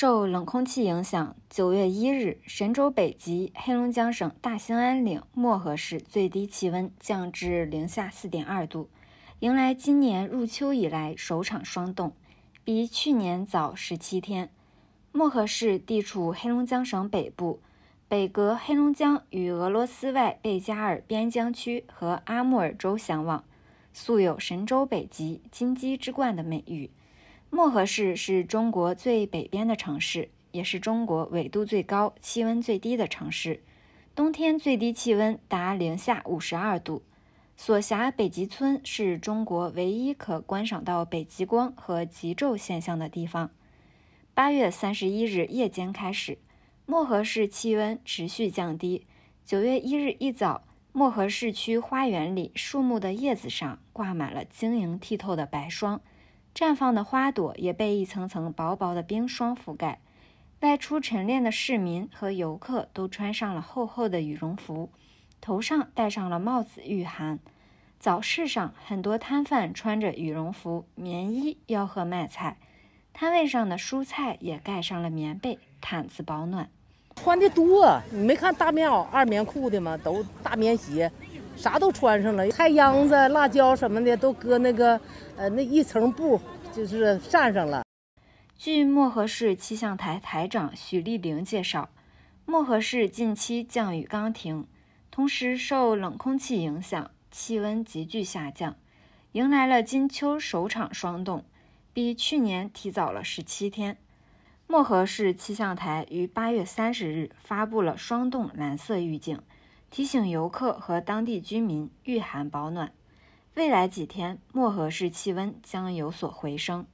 受冷空气影响，九月一日，神州北极黑龙江省大兴安岭漠河市最低气温降至零下四点二度，迎来今年入秋以来首场霜冻，比去年早十七天。漠河市地处黑龙江省北部，北隔黑龙江与俄罗斯外贝加尔边疆区和阿穆尔州相望，素有神州北极、金鸡之冠的美誉。漠河市是中国最北边的城市，也是中国纬度最高、气温最低的城市。冬天最低气温达零下五十二度。所辖北极村是中国唯一可观赏到北极光和极昼现象的地方。八月三十一日夜间开始，漠河市气温持续降低。九月一日一早，漠河市区花园里树木的叶子上挂满了晶莹剔透的白霜。绽放的花朵也被一层层薄薄的冰霜覆盖。外出晨练的市民和游客都穿上了厚厚的羽绒服，头上戴上了帽子御寒。早市上，很多摊贩穿着羽绒服、棉衣吆喝卖菜，摊位上的蔬菜也盖上了棉被、毯子保暖。穿的多，你没看大棉袄、二棉裤的吗？都大棉鞋。啥都穿上了，菜秧子、辣椒什么的都搁那个，呃，那一层布就是扇上了。据漠河市气象台台长许丽玲介绍，漠河市近期降雨刚停，同时受冷空气影响，气温急剧下降，迎来了金秋首场霜冻，比去年提早了十七天。漠河市气象台于八月三十日发布了霜冻蓝色预警。提醒游客和当地居民御寒保暖。未来几天，漠河市气温将有所回升。